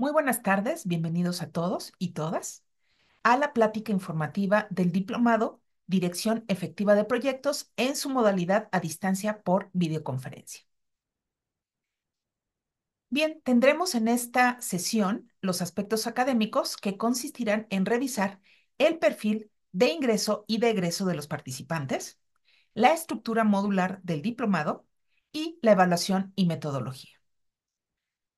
Muy buenas tardes, bienvenidos a todos y todas a la plática informativa del diplomado Dirección Efectiva de Proyectos en su modalidad a distancia por videoconferencia. Bien, tendremos en esta sesión los aspectos académicos que consistirán en revisar el perfil de ingreso y de egreso de los participantes, la estructura modular del diplomado y la evaluación y metodología.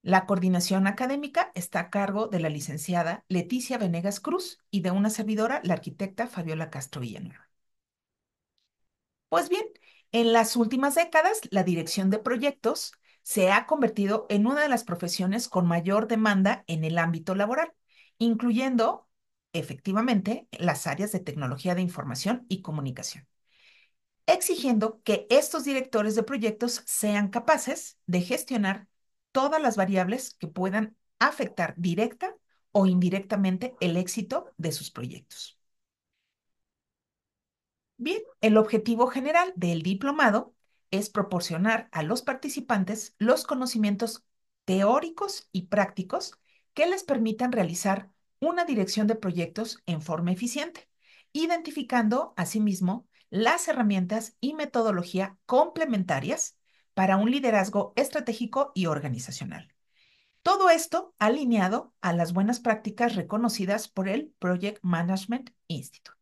La coordinación académica está a cargo de la licenciada Leticia Venegas Cruz y de una servidora, la arquitecta Fabiola Castro Villanueva. Pues bien, en las últimas décadas, la dirección de proyectos se ha convertido en una de las profesiones con mayor demanda en el ámbito laboral, incluyendo, efectivamente, las áreas de tecnología de información y comunicación exigiendo que estos directores de proyectos sean capaces de gestionar todas las variables que puedan afectar directa o indirectamente el éxito de sus proyectos. Bien, el objetivo general del diplomado es proporcionar a los participantes los conocimientos teóricos y prácticos que les permitan realizar una dirección de proyectos en forma eficiente, identificando asimismo las herramientas y metodología complementarias para un liderazgo estratégico y organizacional. Todo esto alineado a las buenas prácticas reconocidas por el Project Management Institute.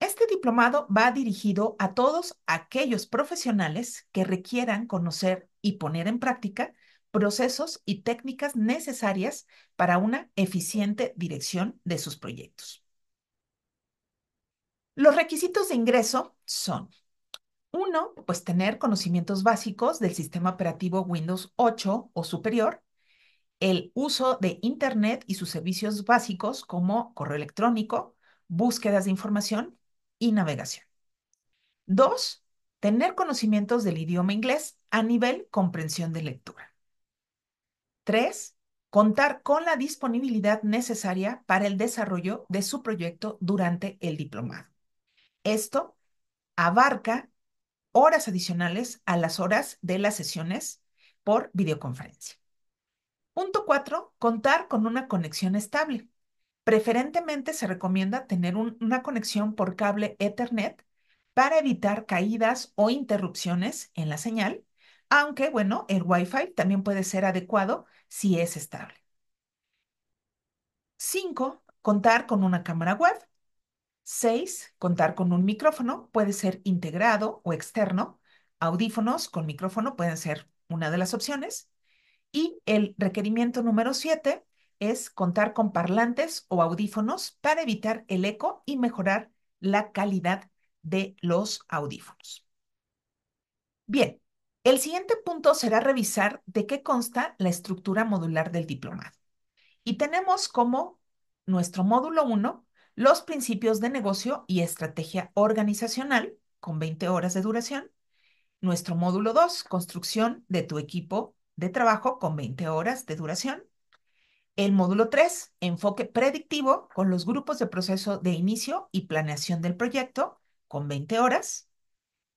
Este diplomado va dirigido a todos aquellos profesionales que requieran conocer y poner en práctica procesos y técnicas necesarias para una eficiente dirección de sus proyectos. Los requisitos de ingreso son uno, pues tener conocimientos básicos del sistema operativo Windows 8 o superior, el uso de Internet y sus servicios básicos como correo electrónico, búsquedas de información y navegación. Dos, tener conocimientos del idioma inglés a nivel comprensión de lectura. Tres, contar con la disponibilidad necesaria para el desarrollo de su proyecto durante el diplomado. Esto abarca horas adicionales a las horas de las sesiones por videoconferencia. Punto 4. Contar con una conexión estable. Preferentemente se recomienda tener una conexión por cable Ethernet para evitar caídas o interrupciones en la señal, aunque bueno, el Wi-Fi también puede ser adecuado si es estable. 5. Contar con una cámara web. Seis, contar con un micrófono, puede ser integrado o externo. Audífonos con micrófono pueden ser una de las opciones. Y el requerimiento número siete es contar con parlantes o audífonos para evitar el eco y mejorar la calidad de los audífonos. Bien, el siguiente punto será revisar de qué consta la estructura modular del diplomado. Y tenemos como nuestro módulo 1 los principios de negocio y estrategia organizacional, con 20 horas de duración. Nuestro módulo 2, construcción de tu equipo de trabajo, con 20 horas de duración. El módulo 3, enfoque predictivo con los grupos de proceso de inicio y planeación del proyecto, con 20 horas.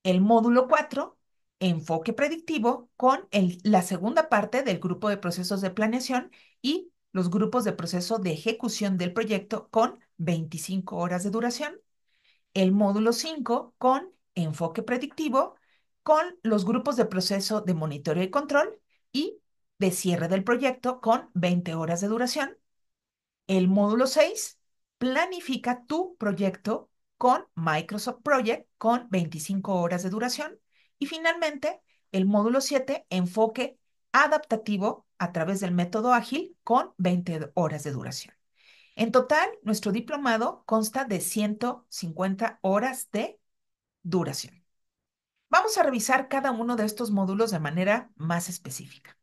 El módulo 4, enfoque predictivo con la segunda parte del grupo de procesos de planeación y los grupos de proceso de ejecución del proyecto con 25 horas de duración, el módulo 5 con enfoque predictivo, con los grupos de proceso de monitoreo y control y de cierre del proyecto con 20 horas de duración. El módulo 6 planifica tu proyecto con Microsoft Project con 25 horas de duración. Y finalmente, el módulo 7, enfoque adaptativo a través del método ágil con 20 horas de duración. En total, nuestro diplomado consta de 150 horas de duración. Vamos a revisar cada uno de estos módulos de manera más específica.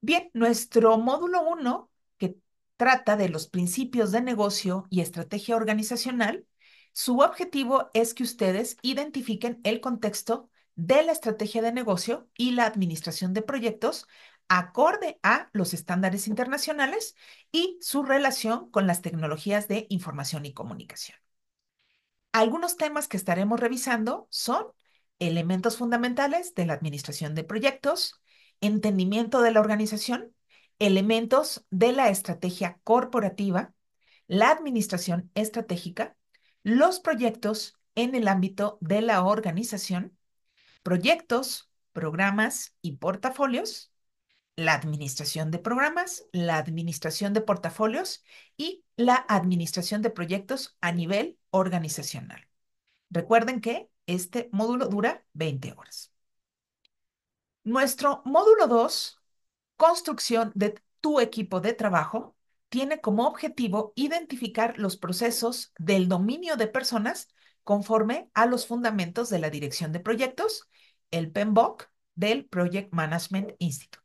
Bien, nuestro módulo 1, que trata de los principios de negocio y estrategia organizacional, su objetivo es que ustedes identifiquen el contexto de la estrategia de negocio y la administración de proyectos acorde a los estándares internacionales y su relación con las tecnologías de información y comunicación. Algunos temas que estaremos revisando son elementos fundamentales de la administración de proyectos, entendimiento de la organización, elementos de la estrategia corporativa, la administración estratégica, los proyectos en el ámbito de la organización, proyectos, programas y portafolios, la administración de programas, la administración de portafolios y la administración de proyectos a nivel organizacional. Recuerden que este módulo dura 20 horas. Nuestro módulo 2, construcción de tu equipo de trabajo, tiene como objetivo identificar los procesos del dominio de personas conforme a los fundamentos de la dirección de proyectos, el PMBOK del Project Management Institute.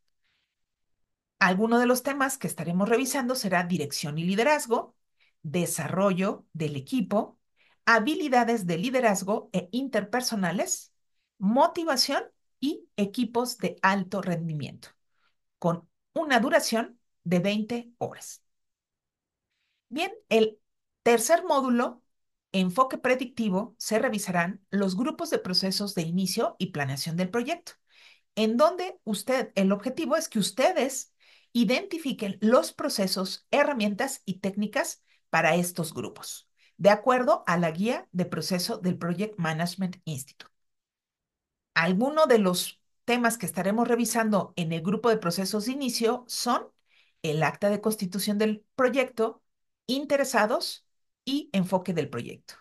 Alguno de los temas que estaremos revisando será dirección y liderazgo, desarrollo del equipo, habilidades de liderazgo e interpersonales, motivación y equipos de alto rendimiento, con una duración de 20 horas. Bien, el tercer módulo, enfoque predictivo, se revisarán los grupos de procesos de inicio y planeación del proyecto, en donde usted, el objetivo es que ustedes identifiquen los procesos, herramientas y técnicas para estos grupos, de acuerdo a la guía de proceso del Project Management Institute. Algunos de los temas que estaremos revisando en el grupo de procesos de inicio son el acta de constitución del proyecto, interesados y enfoque del proyecto.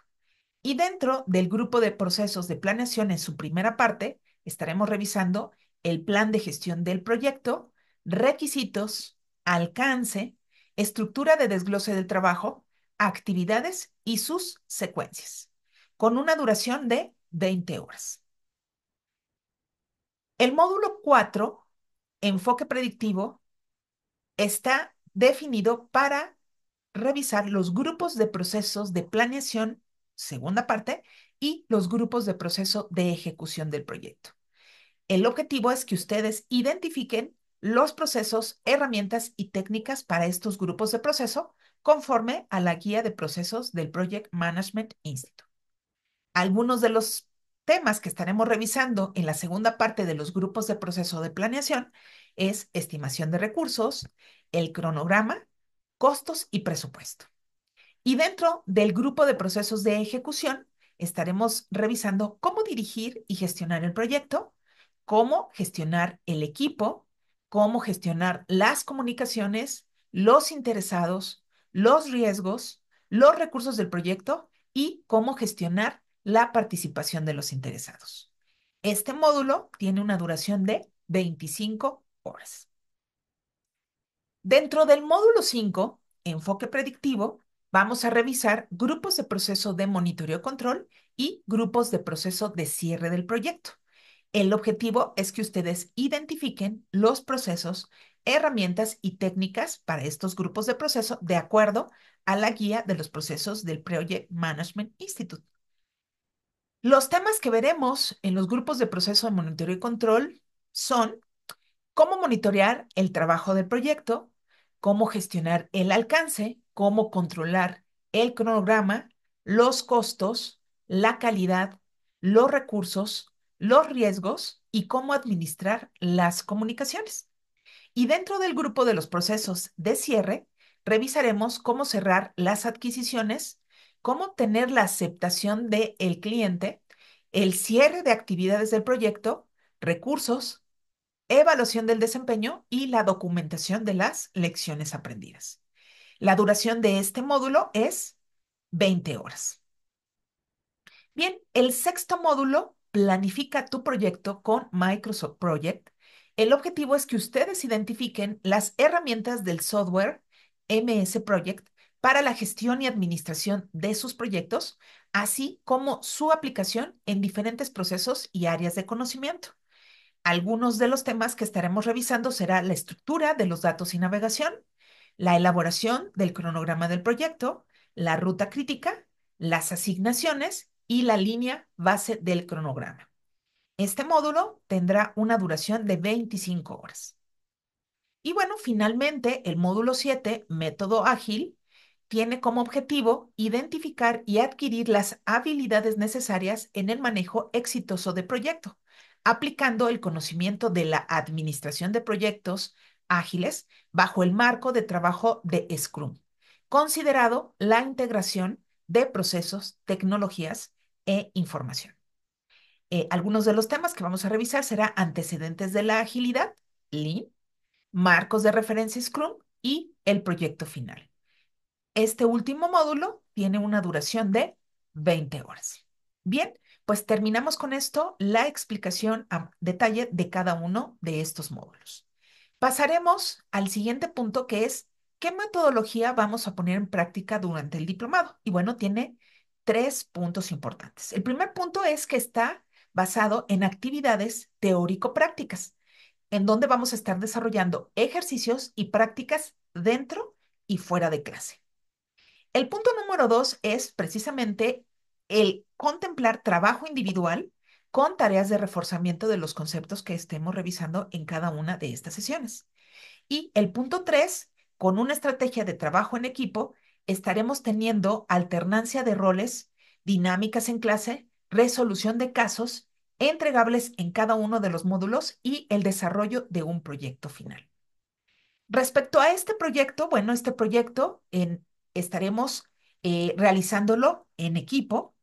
Y dentro del grupo de procesos de planeación en su primera parte, estaremos revisando el plan de gestión del proyecto, requisitos, alcance, estructura de desglose del trabajo, actividades y sus secuencias, con una duración de 20 horas. El módulo 4, enfoque predictivo, está definido para revisar los grupos de procesos de planeación, segunda parte, y los grupos de proceso de ejecución del proyecto. El objetivo es que ustedes identifiquen los procesos, herramientas y técnicas para estos grupos de proceso conforme a la guía de procesos del Project Management Institute. Algunos de los temas que estaremos revisando en la segunda parte de los grupos de proceso de planeación es estimación de recursos, el cronograma, costos y presupuesto. Y dentro del grupo de procesos de ejecución estaremos revisando cómo dirigir y gestionar el proyecto, cómo gestionar el equipo, cómo gestionar las comunicaciones, los interesados, los riesgos, los recursos del proyecto y cómo gestionar la participación de los interesados. Este módulo tiene una duración de 25 horas. Dentro del módulo 5, enfoque predictivo, vamos a revisar grupos de proceso de monitoreo control y grupos de proceso de cierre del proyecto. El objetivo es que ustedes identifiquen los procesos, herramientas y técnicas para estos grupos de proceso de acuerdo a la guía de los procesos del Project Management Institute. Los temas que veremos en los grupos de proceso de monitoreo y control son cómo monitorear el trabajo del proyecto, cómo gestionar el alcance, cómo controlar el cronograma, los costos, la calidad, los recursos, los riesgos y cómo administrar las comunicaciones. Y dentro del grupo de los procesos de cierre, revisaremos cómo cerrar las adquisiciones, cómo obtener la aceptación del el cliente, el cierre de actividades del proyecto, recursos, evaluación del desempeño y la documentación de las lecciones aprendidas. La duración de este módulo es 20 horas. Bien, el sexto módulo planifica tu proyecto con Microsoft Project. El objetivo es que ustedes identifiquen las herramientas del software MS Project para la gestión y administración de sus proyectos, así como su aplicación en diferentes procesos y áreas de conocimiento. Algunos de los temas que estaremos revisando será la estructura de los datos y navegación, la elaboración del cronograma del proyecto, la ruta crítica, las asignaciones y la línea base del cronograma. Este módulo tendrá una duración de 25 horas. Y bueno, finalmente el módulo 7, Método Ágil, tiene como objetivo identificar y adquirir las habilidades necesarias en el manejo exitoso de proyecto, aplicando el conocimiento de la administración de proyectos ágiles bajo el marco de trabajo de Scrum, considerado la integración de procesos, tecnologías e información. Eh, algunos de los temas que vamos a revisar será antecedentes de la agilidad, Lean, marcos de referencia Scrum y el proyecto final. Este último módulo tiene una duración de 20 horas. Bien, pues terminamos con esto la explicación a detalle de cada uno de estos módulos. Pasaremos al siguiente punto que es qué metodología vamos a poner en práctica durante el diplomado. Y bueno, tiene tres puntos importantes. El primer punto es que está basado en actividades teórico-prácticas, en donde vamos a estar desarrollando ejercicios y prácticas dentro y fuera de clase. El punto número dos es precisamente el contemplar trabajo individual con tareas de reforzamiento de los conceptos que estemos revisando en cada una de estas sesiones. Y el punto tres, con una estrategia de trabajo en equipo estaremos teniendo alternancia de roles, dinámicas en clase, resolución de casos, entregables en cada uno de los módulos y el desarrollo de un proyecto final. Respecto a este proyecto, bueno, este proyecto estaremos eh, realizándolo en equipo.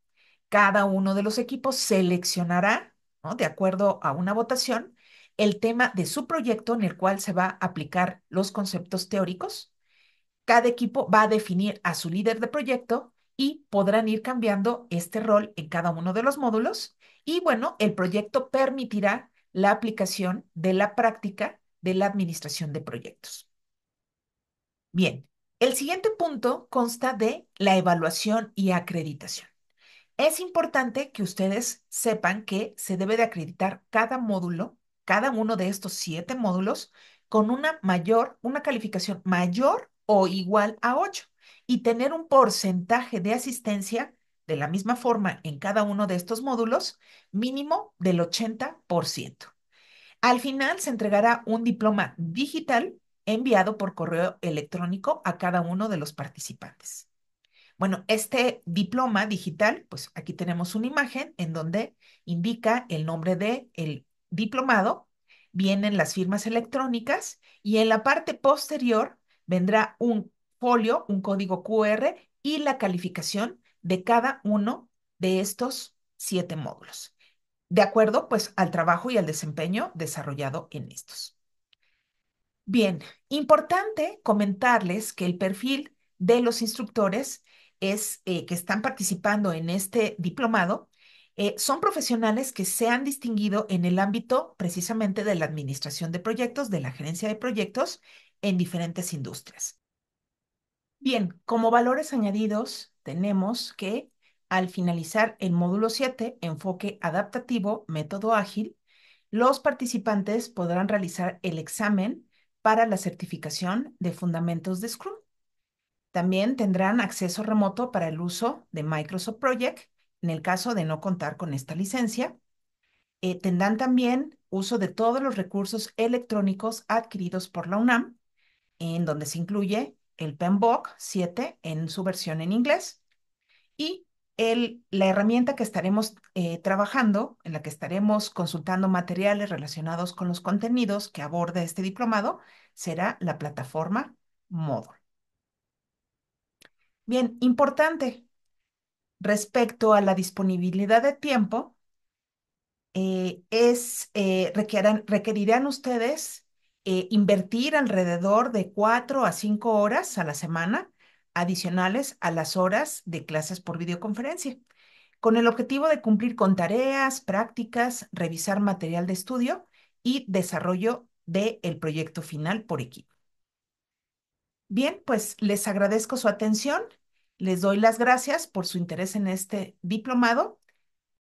Cada uno de los equipos seleccionará, de acuerdo a una votación, el tema de su proyecto en el cual se va a aplicar los conceptos teóricos cada equipo va a definir a su líder de proyecto y podrán ir cambiando este rol en cada uno de los módulos. Y bueno, el proyecto permitirá la aplicación de la práctica de la administración de proyectos. Bien, el siguiente punto consta de la evaluación y acreditación. Es importante que ustedes sepan que se debe de acreditar cada módulo, cada uno de estos siete módulos, con una mayor, una calificación mayor o igual a 8 y tener un porcentaje de asistencia de la misma forma en cada uno de estos módulos mínimo del 80%. Al final se entregará un diploma digital enviado por correo electrónico a cada uno de los participantes. Bueno, este diploma digital, pues aquí tenemos una imagen en donde indica el nombre del el diplomado, vienen las firmas electrónicas y en la parte posterior vendrá un folio, un código QR y la calificación de cada uno de estos siete módulos, de acuerdo pues al trabajo y al desempeño desarrollado en estos. Bien, importante comentarles que el perfil de los instructores es eh, que están participando en este diplomado eh, son profesionales que se han distinguido en el ámbito precisamente de la administración de proyectos, de la gerencia de proyectos en diferentes industrias. Bien, como valores añadidos tenemos que al finalizar el módulo 7, enfoque adaptativo, método ágil, los participantes podrán realizar el examen para la certificación de fundamentos de Scrum. También tendrán acceso remoto para el uso de Microsoft Project en el caso de no contar con esta licencia. Eh, tendrán también uso de todos los recursos electrónicos adquiridos por la UNAM en donde se incluye el PMBOK 7 en su versión en inglés y el, la herramienta que estaremos eh, trabajando, en la que estaremos consultando materiales relacionados con los contenidos que aborda este diplomado, será la plataforma Moodle. Bien, importante, respecto a la disponibilidad de tiempo, eh, es, eh, requerirán ustedes eh, invertir alrededor de cuatro a cinco horas a la semana adicionales a las horas de clases por videoconferencia, con el objetivo de cumplir con tareas, prácticas, revisar material de estudio y desarrollo del el proyecto final por equipo. Bien, pues les agradezco su atención, les doy las gracias por su interés en este diplomado